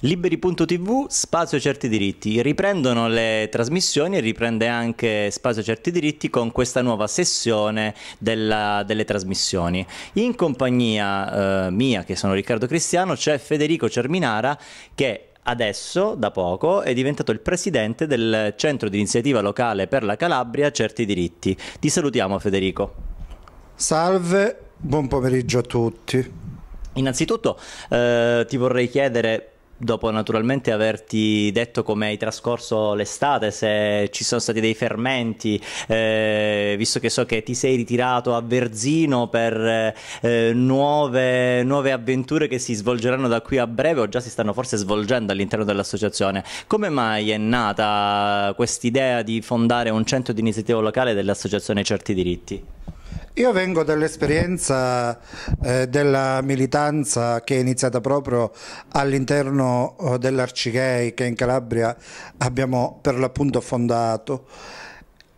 Liberi.tv, Spazio Certi Diritti. Riprendono le trasmissioni e riprende anche Spazio Certi Diritti con questa nuova sessione della, delle trasmissioni. In compagnia eh, mia, che sono Riccardo Cristiano, c'è Federico Cerminara che adesso, da poco, è diventato il presidente del Centro di Iniziativa Locale per la Calabria Certi Diritti. Ti salutiamo Federico. Salve, buon pomeriggio a tutti. Innanzitutto eh, ti vorrei chiedere dopo naturalmente averti detto come hai trascorso l'estate, se ci sono stati dei fermenti, eh, visto che so che ti sei ritirato a Verzino per eh, nuove, nuove, avventure che si svolgeranno da qui a breve o già si stanno forse svolgendo all'interno dell'associazione. Come mai è nata questa idea di fondare un centro di iniziativa locale dell'associazione Certi Diritti? Io vengo dall'esperienza eh, della militanza che è iniziata proprio all'interno eh, dell'Arcigay che in Calabria abbiamo per l'appunto fondato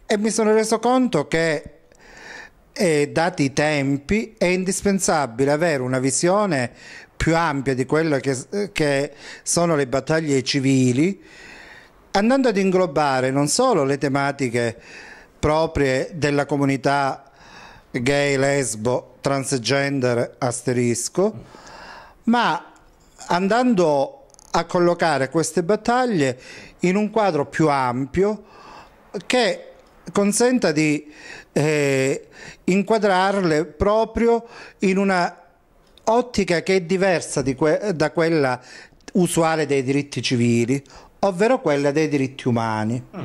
e mi sono reso conto che eh, dati i tempi è indispensabile avere una visione più ampia di quelle che, che sono le battaglie civili andando ad inglobare non solo le tematiche proprie della comunità gay, lesbo, transgender, asterisco, ma andando a collocare queste battaglie in un quadro più ampio che consenta di eh, inquadrarle proprio in una ottica che è diversa que da quella usuale dei diritti civili, ovvero quella dei diritti umani. Mm.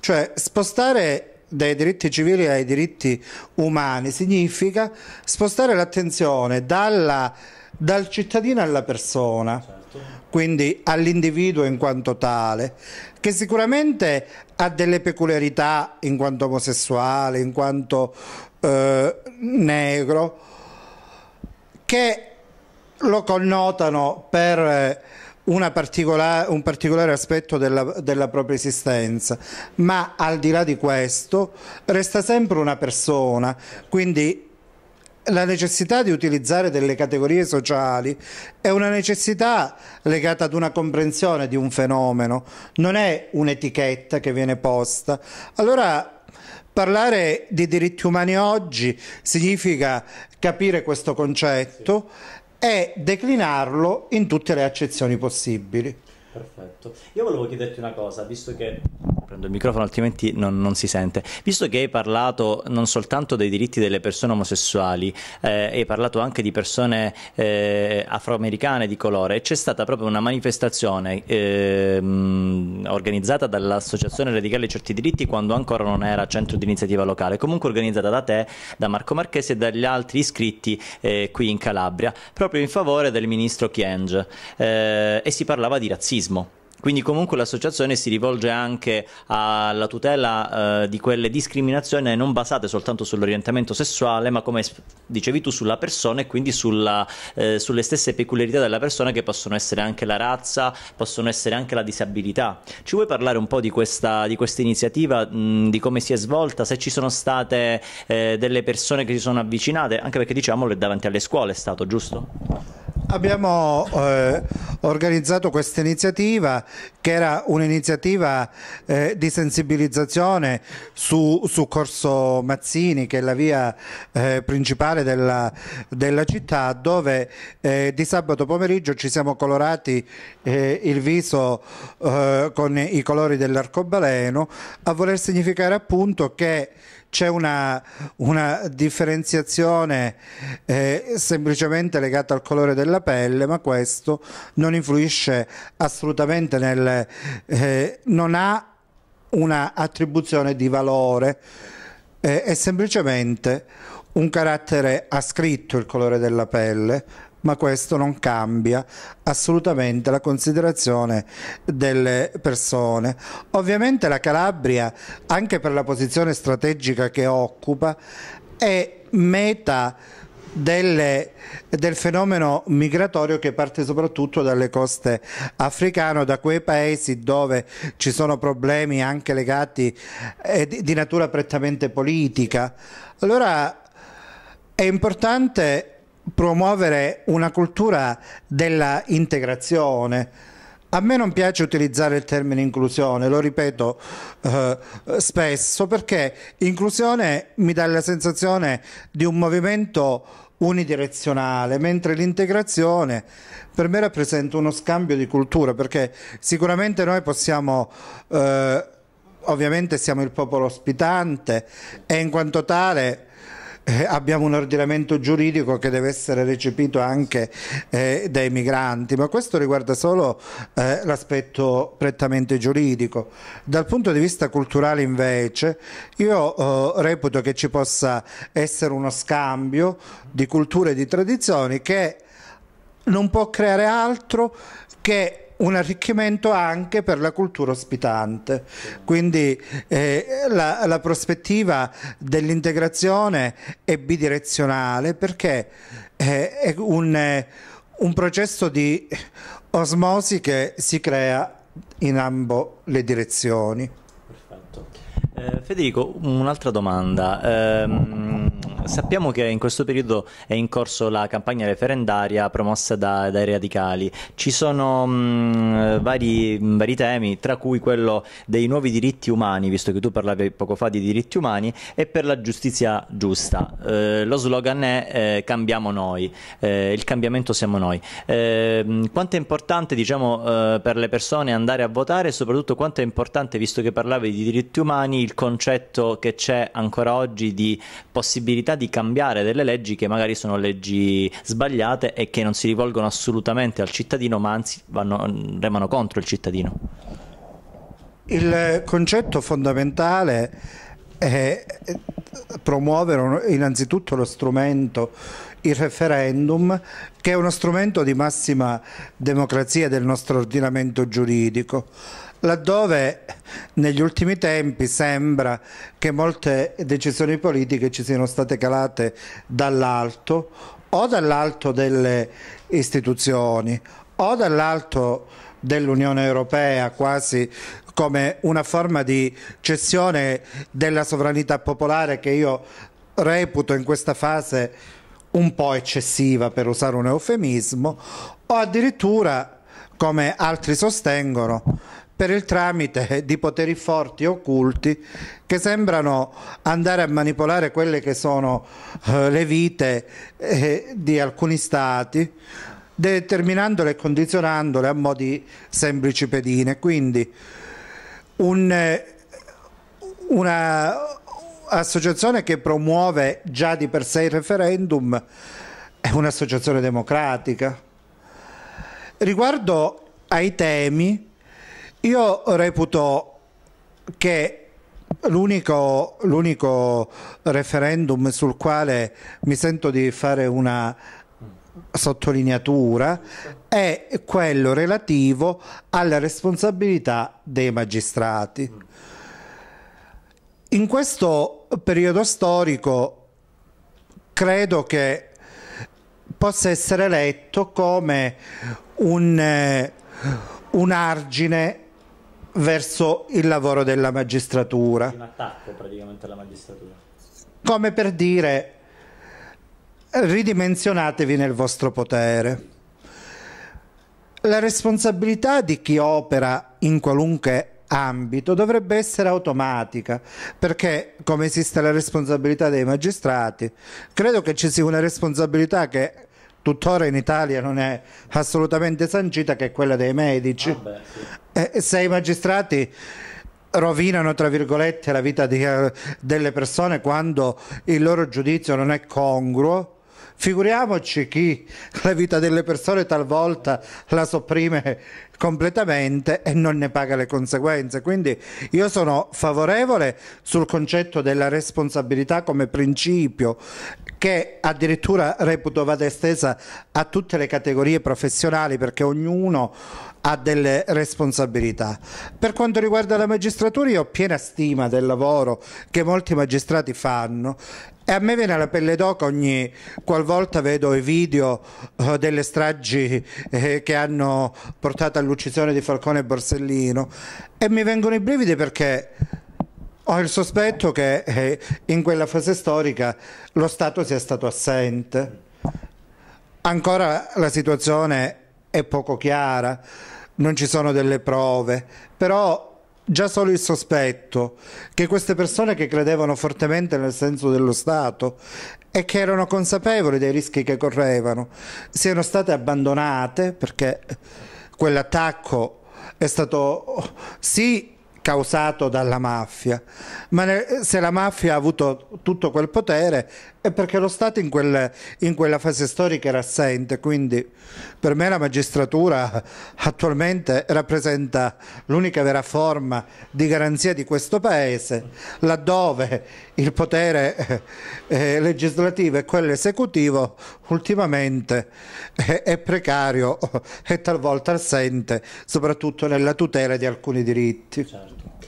Cioè spostare dai diritti civili ai diritti umani significa spostare l'attenzione dal cittadino alla persona, certo. quindi all'individuo in quanto tale, che sicuramente ha delle peculiarità in quanto omosessuale, in quanto eh, negro, che lo connotano per... Eh, particola, un particolare aspetto della, della, propria esistenza, ma al di là di questo resta sempre una persona, quindi la necessità di utilizzare delle categorie sociali è una necessità legata ad una comprensione di un fenomeno, non è un'etichetta che viene posta. Allora Parlare di diritti umani oggi significa capire questo concetto e declinarlo in tutte le accezioni possibili. Perfetto. Io volevo chiederti una cosa, visto che prendo il microfono altrimenti non, non, si sente. Visto che hai parlato non soltanto dei diritti delle persone omosessuali, eh, hai parlato anche di persone eh, afroamericane di colore, c'è stata proprio una manifestazione eh, organizzata dall'Associazione Radicale Certi Diritti quando ancora non era centro di iniziativa locale, comunque organizzata da te, da Marco Marchese e dagli altri iscritti eh, qui in Calabria, proprio in favore del ministro Chienge eh, e si parlava di razzismo. Quindi comunque l'associazione si rivolge anche alla tutela eh, di quelle discriminazioni non basate soltanto sull'orientamento sessuale, ma come dicevi tu sulla persona e quindi sulla, eh, sulle stesse peculiarità della persona che possono essere anche la razza, possono essere anche la disabilità. Ci vuoi parlare un po' di questa, di questa iniziativa, mh, di come si è svolta, se ci sono state eh, delle persone che si sono avvicinate, anche perché diciamolo è davanti alle scuole è stato, giusto? Abbiamo eh, organizzato questa iniziativa che era un'iniziativa eh, di sensibilizzazione su, su, Corso Mazzini che è la via eh, principale della, della, città dove eh, di sabato pomeriggio ci siamo colorati eh, il viso eh, con i colori dell'arcobaleno a voler significare appunto che c'è una, una differenziazione eh, semplicemente legata al colore della pelle, ma questo non influisce assolutamente nel... Eh, non ha una attribuzione di valore, eh, è semplicemente un carattere ascritto il colore della pelle, ma questo non cambia assolutamente la considerazione delle persone. Ovviamente la Calabria, anche per la posizione strategica che occupa, è meta delle, del fenomeno migratorio che parte soprattutto dalle coste africane, da quei paesi dove ci sono problemi anche legati eh, di, di natura prettamente politica. Allora è importante promuovere una cultura della integrazione. A me non piace utilizzare il termine inclusione, lo ripeto eh, spesso, perché inclusione mi dà la sensazione di un movimento unidirezionale, mentre l'integrazione per me rappresenta uno scambio di cultura, perché sicuramente noi possiamo... Eh, ovviamente siamo il popolo ospitante e in quanto tale eh, abbiamo un ordinamento giuridico che deve essere recepito anche eh, dai migranti, ma questo riguarda solo eh, l'aspetto prettamente giuridico. Dal punto di vista culturale invece io eh, reputo che ci possa essere uno scambio di culture e di tradizioni che non può creare altro che un arricchimento anche per la cultura ospitante. Quindi eh, la, la, prospettiva dell'integrazione è bidirezionale perché eh, è un, eh, un processo di osmosi che si crea in ambo le direzioni. Perfetto. Eh, Federico, un'altra domanda. Um, sappiamo che in questo periodo è in corso la campagna referendaria promossa da, dai radicali. Ci sono mh, mm, vari, mm, vari, temi, tra cui quello dei nuovi diritti umani, visto che tu parlavi poco fa di diritti umani, e per la giustizia giusta. Eh, lo slogan è eh, cambiamo noi, eh, il cambiamento siamo noi. Eh, mm, quanto è importante diciamo, eh, per le persone andare a votare e soprattutto quanto è importante, visto che parlavi di diritti umani, il concetto che c'è ancora oggi di possibilità possibilità di cambiare delle leggi che magari sono leggi sbagliate e che non si rivolgono assolutamente al cittadino, ma anzi vanno, remano contro il cittadino. Il concetto fondamentale è promuovere innanzitutto lo strumento il referendum, che è uno strumento di massima democrazia del nostro ordinamento giuridico laddove negli ultimi tempi sembra che molte decisioni politiche ci siano state calate dall'alto o dall'alto delle istituzioni o dall'alto dell'Unione Europea quasi come una forma di cessione della sovranità popolare che io reputo in questa fase un po' eccessiva per usare un eufemismo o addirittura come altri sostengono per il tramite di poteri forti e occulti che sembrano andare a manipolare quelle che sono eh, le vite eh, di alcuni stati determinandole e condizionandole a mo' di semplici pedine. Quindi un'associazione eh, che promuove già di per sé il referendum è un'associazione democratica. Riguardo ai temi, io reputo che l'unico, l'unico referendum sul quale mi sento di fare una sottolineatura è quello relativo alla responsabilità dei magistrati. In questo periodo storico credo che possa essere letto come un, eh, un argine verso il lavoro della magistratura. Un attacco praticamente alla magistratura. Come per dire ridimensionatevi nel vostro potere. La responsabilità di chi opera in qualunque ambito dovrebbe essere automatica, perché come esiste la responsabilità dei magistrati, credo che ci sia una responsabilità che tuttora in Italia non è assolutamente sancita, che è quella dei medici. Ah beh, sì. Eh, e, se i magistrati rovinano, tra virgolette, la vita di, eh, delle persone quando il loro giudizio non è congruo, Figuriamoci chi la vita delle persone talvolta la sopprime completamente e non ne paga le conseguenze. Quindi io sono favorevole sul concetto della responsabilità come principio che addirittura reputo vada estesa a tutte le categorie professionali perché ognuno ha delle responsabilità. Per quanto riguarda la magistratura io ho piena stima del lavoro che molti magistrati fanno e a me viene la pelle d'oca ogni qualvolta vedo i video uh, delle stragi eh, che hanno portato all'uccisione di Falcone e Borsellino e mi vengono i brividi perché ho il sospetto che eh, in quella fase storica lo Stato sia stato assente. Ancora la situazione è poco chiara non ci sono delle prove, però già solo il sospetto che queste persone che credevano fortemente nel senso dello Stato e che erano consapevoli dei rischi che correvano siano state abbandonate perché quell'attacco è stato sì causato dalla mafia, ma se la mafia ha avuto tutto quel potere è perché lo Stato in, quel, in quella fase storica era assente, quindi per me la magistratura attualmente rappresenta l'unica vera forma di garanzia di questo Paese, laddove il potere eh, legislativo e quello esecutivo ultimamente è, eh, è precario e talvolta assente, soprattutto nella tutela di alcuni diritti. Certo.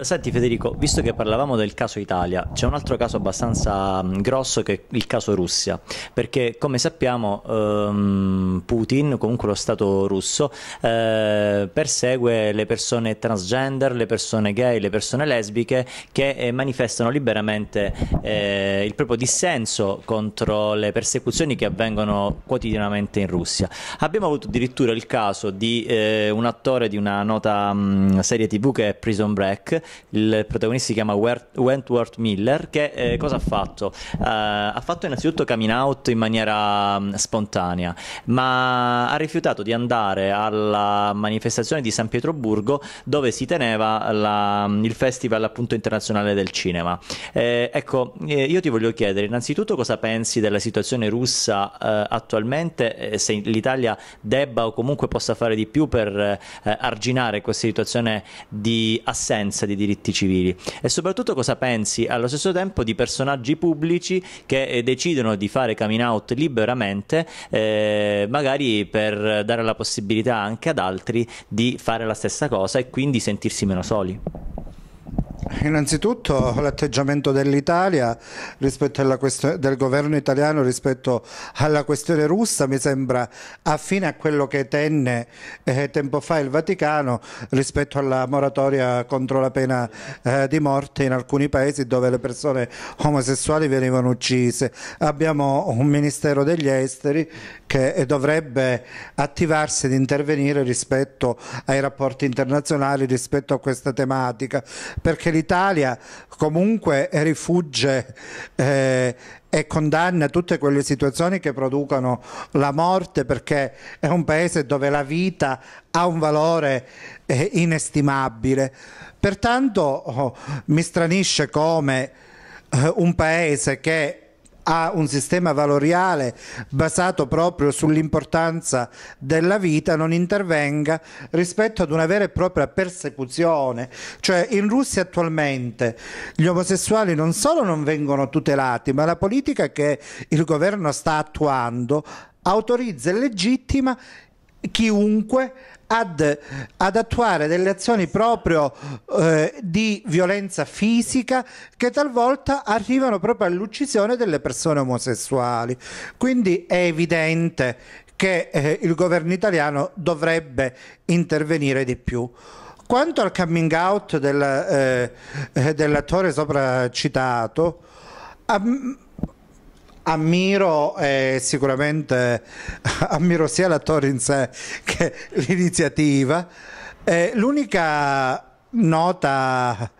Senti Federico, visto che parlavamo del caso Italia, c'è un altro caso abbastanza mm, grosso che è il caso Russia, perché come sappiamo ehm, Putin, comunque lo Stato russo, eh, persegue le persone transgender, le persone gay, le persone lesbiche che eh, manifestano liberamente eh, il proprio dissenso contro le persecuzioni che avvengono quotidianamente in Russia. Abbiamo avuto addirittura il caso di eh, un attore di una nota mh, mm, serie tv che è Prison Break, il protagonista si chiama Wentworth Miller, che eh, cosa ha fatto? Uh, ha fatto innanzitutto coming out in maniera um, spontanea, ma ha rifiutato di andare alla manifestazione di San Pietroburgo dove si teneva la, mm, il Festival appunto, internazionale del cinema. Eh, ecco, eh, io ti voglio chiedere innanzitutto cosa pensi della situazione russa eh, attualmente, eh, se l'Italia debba o comunque possa fare di più per arginare questa situazione di assenza di diritti civili e soprattutto cosa pensi allo stesso tempo di personaggi pubblici che eh, decidono di fare coming out liberamente eh, magari per dare la possibilità anche ad altri di fare la stessa cosa e quindi sentirsi meno soli. Innanzitutto l'atteggiamento dell'Italia rispetto alla questione del governo italiano rispetto alla questione russa mi sembra affine a quello che tenne eh, tempo fa il Vaticano rispetto alla moratoria contro la pena eh, di morte in alcuni paesi dove le persone omosessuali venivano uccise. Abbiamo un ministero degli esteri che dovrebbe attivarsi ed intervenire rispetto ai rapporti internazionali, rispetto a questa tematica, perché l'Italia comunque rifugge eh, e condanna tutte quelle situazioni che producono la morte perché è un paese dove la vita ha un valore eh, inestimabile. Pertanto oh, mi stranisce come eh, un paese che ha un sistema valoriale basato proprio sull'importanza della vita non intervenga rispetto ad una vera e propria persecuzione. Cioè in Russia attualmente gli omosessuali non solo non vengono tutelati, ma la politica che il governo sta attuando autorizza e legittima chiunque ad, ad attuare delle azioni proprio eh, di violenza fisica che talvolta arrivano proprio all'uccisione delle persone omosessuali. Quindi è evidente che eh, il governo italiano dovrebbe intervenire di più. Quanto al coming out del, eh, eh dell'attore sopra citato, um, ammiro eh, sicuramente ammiro sia l'attore in sé che l'iniziativa. Eh, l'unica nota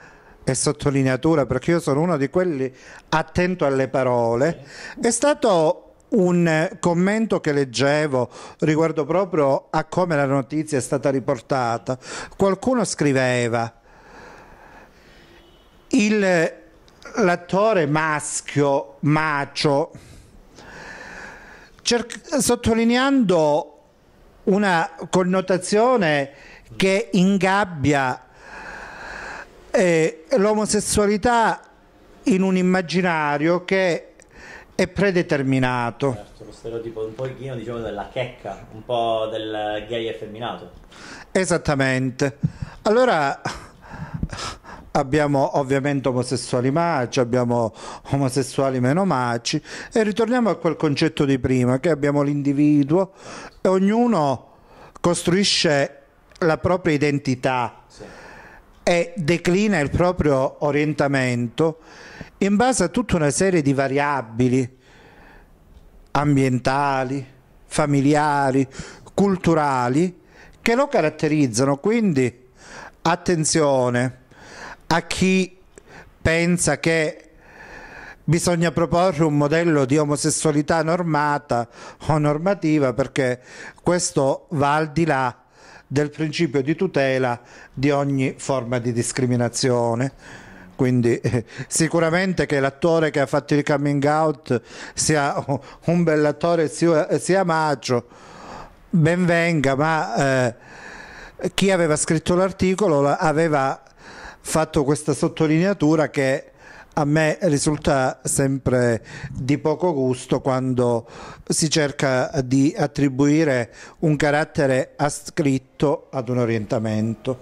e sottolineatura, perché io sono uno di quelli attento alle parole, è stato un commento che leggevo riguardo proprio a come la notizia è stata riportata. Qualcuno scriveva il l'attore maschio, macio, cer- sottolineando una connotazione che ingabbia eh, l'omosessualità in un immaginario che è predeterminato. Certo, lo stereotipo un po' pochino diciamo della checca, un po' del gay effeminato. Esattamente. Allora abbiamo ovviamente omosessuali maci, abbiamo omosessuali meno maci e ritorniamo a quel concetto di prima che abbiamo l'individuo e ognuno costruisce la propria identità sì. e declina il proprio orientamento in base a tutta una serie di variabili ambientali, familiari, culturali che lo caratterizzano, quindi attenzione a chi pensa che bisogna proporre un modello di omosessualità normata o normativa perché questo va al di là del principio di tutela di ogni forma di discriminazione. Quindi eh, sicuramente che l'attore che ha fatto il coming out sia un bell'attore sia, sia maggio, ben venga, ma... Eh, chi aveva scritto l'articolo aveva fatto questa sottolineatura che a me risulta sempre di poco gusto quando si cerca di attribuire un carattere ascritto ad un orientamento.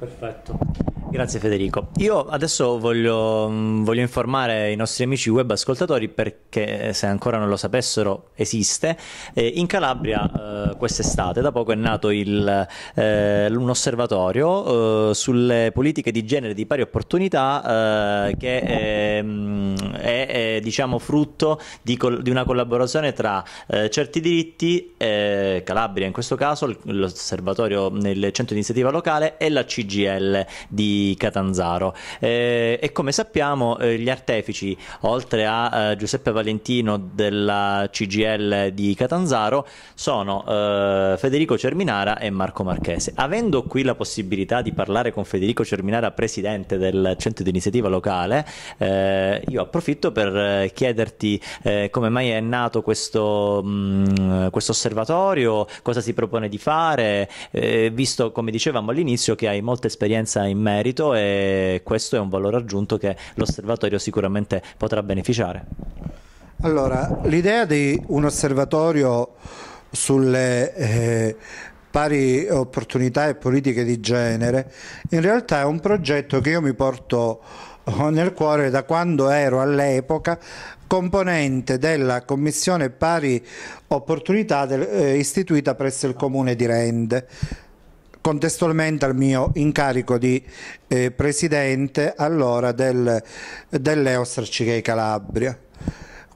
Perfetto. Grazie Federico. Io adesso voglio, mm, voglio, informare i nostri amici web ascoltatori perché eh, se ancora non lo sapessero esiste. Eh, in Calabria eh, quest'estate da poco è nato il, eh, un osservatorio eh, sulle politiche di genere di pari opportunità eh, che è, mm, è, è diciamo, frutto di, col- di, una collaborazione tra certi diritti, Calabria in questo caso, l'osservatorio nel centro di iniziativa locale e la CGL di Catanzaro. Eh, e come sappiamo eh, gli artefici, oltre a eh, Giuseppe Valentino della CGL di Catanzaro, sono eh, Federico Cerminara e Marco Marchese. Avendo qui la possibilità di parlare con Federico Cerminara, presidente del centro di iniziativa locale, eh, io approfitto per chiederti come mai è nato questo, mh, mm, questo osservatorio, cosa si propone di fare, eh, visto come dicevamo all'inizio che hai molta esperienza in merito gratuito e questo è un valore aggiunto che l'osservatorio sicuramente potrà beneficiare. Allora, l'idea di un osservatorio sulle eh, pari opportunità e politiche di genere in realtà è un progetto che io mi porto eh, nel cuore da quando ero all'epoca componente della commissione pari opportunità del, eh, istituita presso il comune di Rende contestualmente al mio incarico di eh, presidente allora del, dell'Eostracicei Calabria.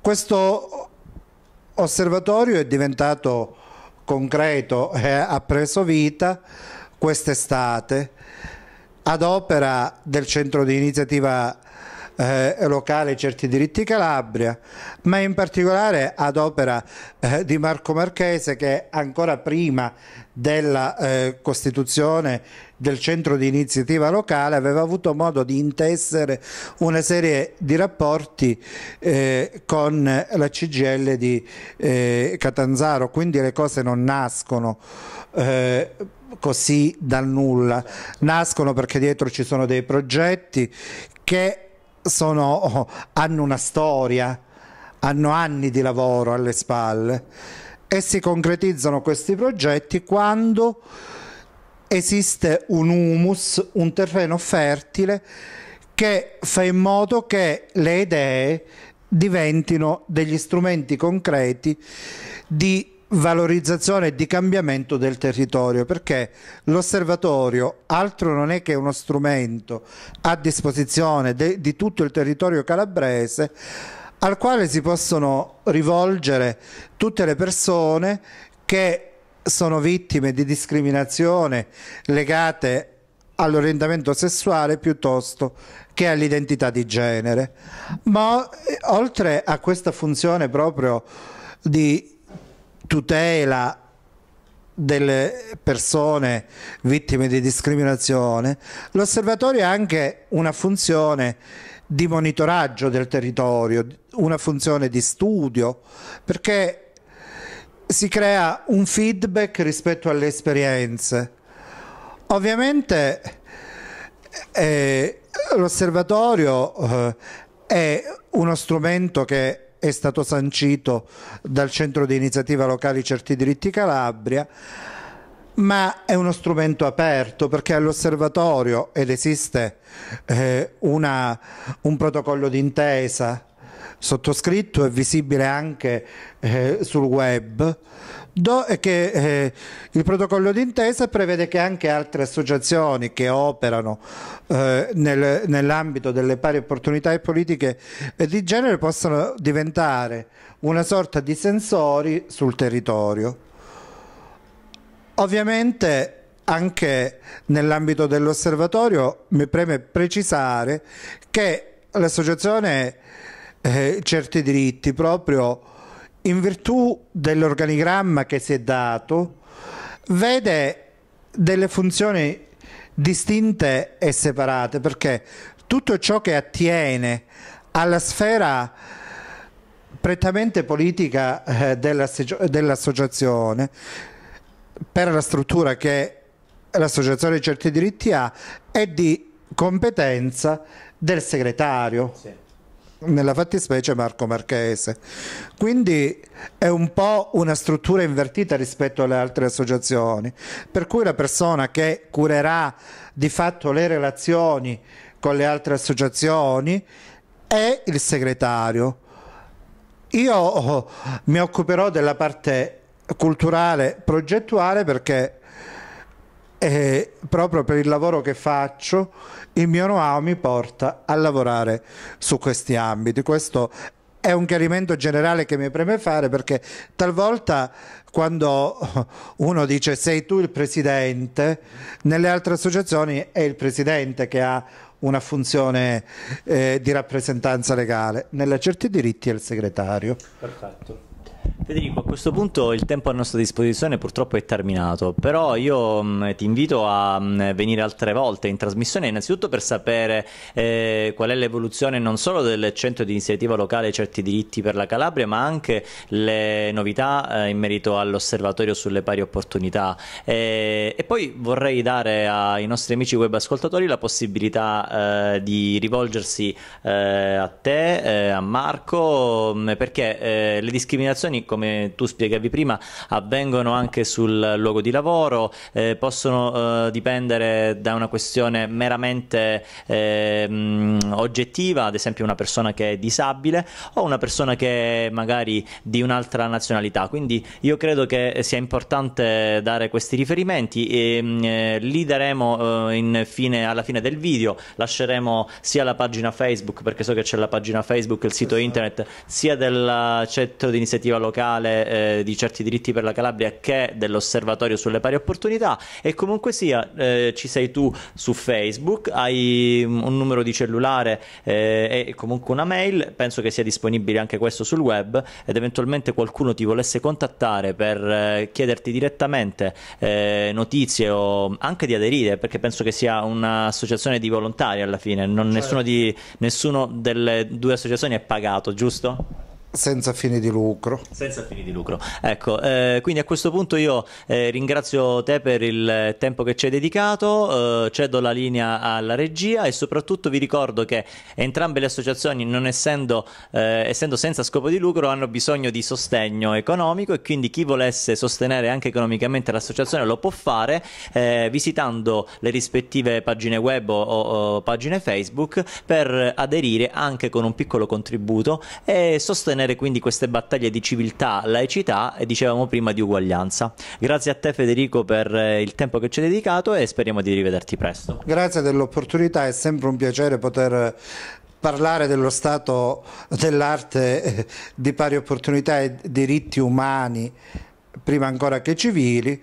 Questo osservatorio è diventato concreto e eh, ha preso vita quest'estate ad opera del centro di iniziativa eh, locale certi diritti Calabria, ma in particolare ad opera eh, di Marco Marchese che ancora prima della eh, costituzione del centro di iniziativa locale aveva avuto modo di intessere una serie di rapporti eh, con la CGL di eh, Catanzaro, quindi le cose non nascono eh, così dal nulla, nascono perché dietro ci sono dei progetti che sono, hanno una storia, hanno anni di lavoro alle spalle e si concretizzano questi progetti quando esiste un humus, un terreno fertile che fa in modo che le idee diventino degli strumenti concreti di valorizzazione e di cambiamento del territorio perché l'osservatorio altro non è che uno strumento a disposizione de, di tutto il territorio calabrese al quale si possono rivolgere tutte le persone che sono vittime di discriminazione legate all'orientamento sessuale piuttosto che all'identità di genere. Ma eh, oltre a questa funzione proprio di tutela delle persone vittime di discriminazione, l'osservatorio ha anche una funzione di monitoraggio del territorio, una funzione di studio, perché si crea un feedback rispetto alle esperienze. Ovviamente eh, l'osservatorio eh, è uno strumento che è stato sancito dal Centro di Iniziativa Locali Certi Diritti Calabria, ma è uno strumento aperto perché all'osservatorio ed esiste eh, una, un protocollo d'intesa sottoscritto e visibile anche eh, sul web Do, eh, che eh, il protocollo d'intesa prevede che anche altre associazioni che operano eh, nel, nell'ambito delle pari opportunità e politiche eh, di genere possano diventare una sorta di sensori sul territorio. Ovviamente anche nell'ambito dell'osservatorio mi preme precisare che l'associazione eh, Certi Diritti proprio in virtù dell'organigramma che si è dato, vede delle funzioni distinte e separate, perché tutto ciò che attiene alla sfera prettamente politica eh, dell'associazione, per la struttura che l'associazione di certi diritti ha, è di competenza del segretario. Sì nella fattispecie Marco Marchese. Quindi è un po' una struttura invertita rispetto alle altre associazioni, per cui la persona che curerà di fatto le relazioni con le altre associazioni è il segretario. Io oh, mi occuperò della parte culturale progettuale perché eh, proprio per il lavoro che faccio il mio know-how mi porta a lavorare su questi ambiti. Questo è un chiarimento generale che mi preme fare perché talvolta quando uno dice sei tu il presidente, nelle altre associazioni è il presidente che ha una funzione eh, di rappresentanza legale, nella certi diritti è il segretario. Perfetto. Federico, a questo punto il tempo a nostra disposizione purtroppo è terminato, però io mh, mm, ti invito a mh, mm, venire altre volte in trasmissione, innanzitutto per sapere eh, qual è l'evoluzione non solo del centro di iniziativa locale Certi diritti per la Calabria, ma anche le novità eh, in merito all'osservatorio sulle pari opportunità. Eh, e poi vorrei dare ai nostri amici web ascoltatori la possibilità eh, di rivolgersi eh, a te, eh, a Marco, mm, perché le discriminazioni come tu spiegavi prima, avvengono anche sul luogo di lavoro, eh, possono eh, dipendere da una questione meramente eh, oggettiva, ad esempio una persona che è disabile o una persona che è magari di un'altra nazionalità. Quindi io credo che sia importante dare questi riferimenti e mm, eh, li daremo eh, fine, alla fine del video, lasceremo sia la pagina Facebook, perché so che c'è la pagina Facebook, il sito esatto. internet, sia del centro di iniziativa locale locale eh, di certi diritti per la Calabria che dell'osservatorio sulle pari opportunità e comunque sia eh, ci sei tu su Facebook, hai mm, un numero di cellulare eh, e comunque una mail, penso che sia disponibile anche questo sul web ed eventualmente qualcuno ti volesse contattare per eh, chiederti direttamente eh, notizie o anche di aderire perché penso che sia un'associazione di volontari alla fine, non, certo. nessuno, di, nessuno delle due associazioni è pagato, giusto? Senza fini di lucro. Senza fini di lucro. Ecco, eh, quindi a questo punto io eh, ringrazio te per il tempo che ci hai dedicato, eh, cedo la linea alla regia e soprattutto vi ricordo che entrambe le associazioni, non essendo, eh, essendo senza scopo di lucro, hanno bisogno di sostegno economico e quindi chi volesse sostenere anche economicamente l'associazione lo può fare eh, visitando le rispettive pagine web o, o pagine Facebook per aderire anche con un piccolo contributo e sostenere sostenere quindi queste battaglie di civiltà, laicità e dicevamo prima di uguaglianza. Grazie a te Federico per eh, il tempo che ci hai dedicato e speriamo di rivederti presto. Grazie dell'opportunità, è sempre un piacere poter parlare dello stato dell'arte eh, di pari opportunità e diritti umani prima ancora che civili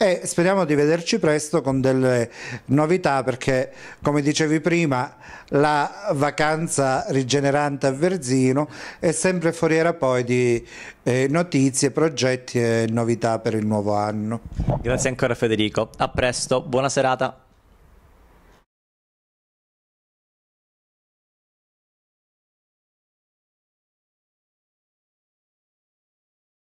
e speriamo di vederci presto con delle novità perché come dicevi prima la vacanza rigenerante a Verzino è sempre foriera poi di eh, notizie, progetti e novità per il nuovo anno. Grazie ancora Federico, a presto, buona serata.